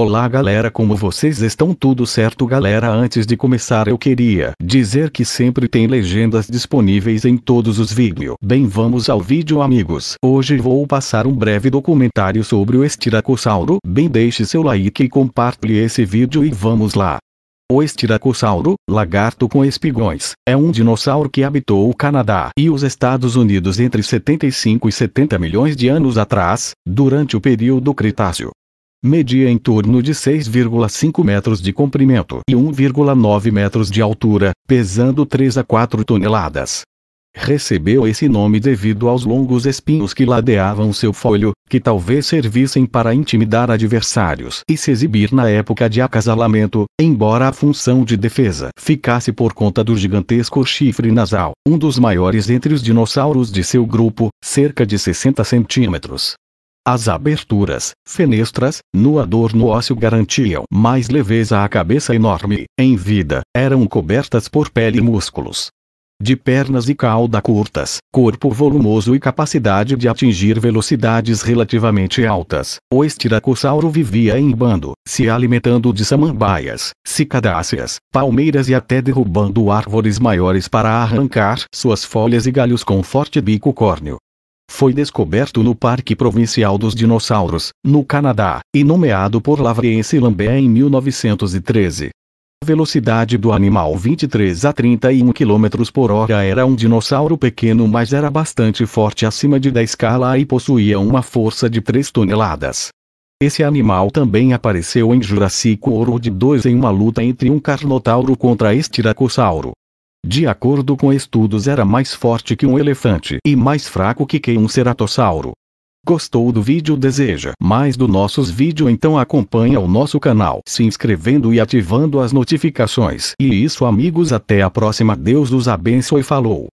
Olá galera como vocês estão tudo certo galera antes de começar eu queria dizer que sempre tem legendas disponíveis em todos os vídeos. Bem vamos ao vídeo amigos. Hoje vou passar um breve documentário sobre o estiracossauro. Bem deixe seu like e compartilhe esse vídeo e vamos lá. O estiracossauro, lagarto com espigões, é um dinossauro que habitou o Canadá e os Estados Unidos entre 75 e 70 milhões de anos atrás, durante o período Cretáceo media em torno de 6,5 metros de comprimento e 1,9 metros de altura, pesando 3 a 4 toneladas. Recebeu esse nome devido aos longos espinhos que ladeavam seu folho, que talvez servissem para intimidar adversários e se exibir na época de acasalamento, embora a função de defesa ficasse por conta do gigantesco chifre nasal, um dos maiores entre os dinossauros de seu grupo, cerca de 60 centímetros. As aberturas, fenestras, no adorno ósseo garantiam mais leveza à cabeça enorme, em vida, eram cobertas por pele e músculos. De pernas e cauda curtas, corpo volumoso e capacidade de atingir velocidades relativamente altas, o estiracossauro vivia em bando, se alimentando de samambaias, cicadáceas, palmeiras e até derrubando árvores maiores para arrancar suas folhas e galhos com forte bico córneo foi descoberto no Parque Provincial dos Dinossauros, no Canadá, e nomeado por Lavriense Lambert em 1913. A velocidade do animal 23 a 31 km por hora era um dinossauro pequeno mas era bastante forte acima de da escala e possuía uma força de 3 toneladas. Esse animal também apareceu em Jurassic World de 2 em uma luta entre um carnotauro contra Estiracossauro. De acordo com estudos era mais forte que um elefante e mais fraco que que um ceratossauro. Gostou do vídeo deseja mais dos nossos vídeos então acompanha o nosso canal se inscrevendo e ativando as notificações. E isso amigos até a próxima Deus os abençoe falou.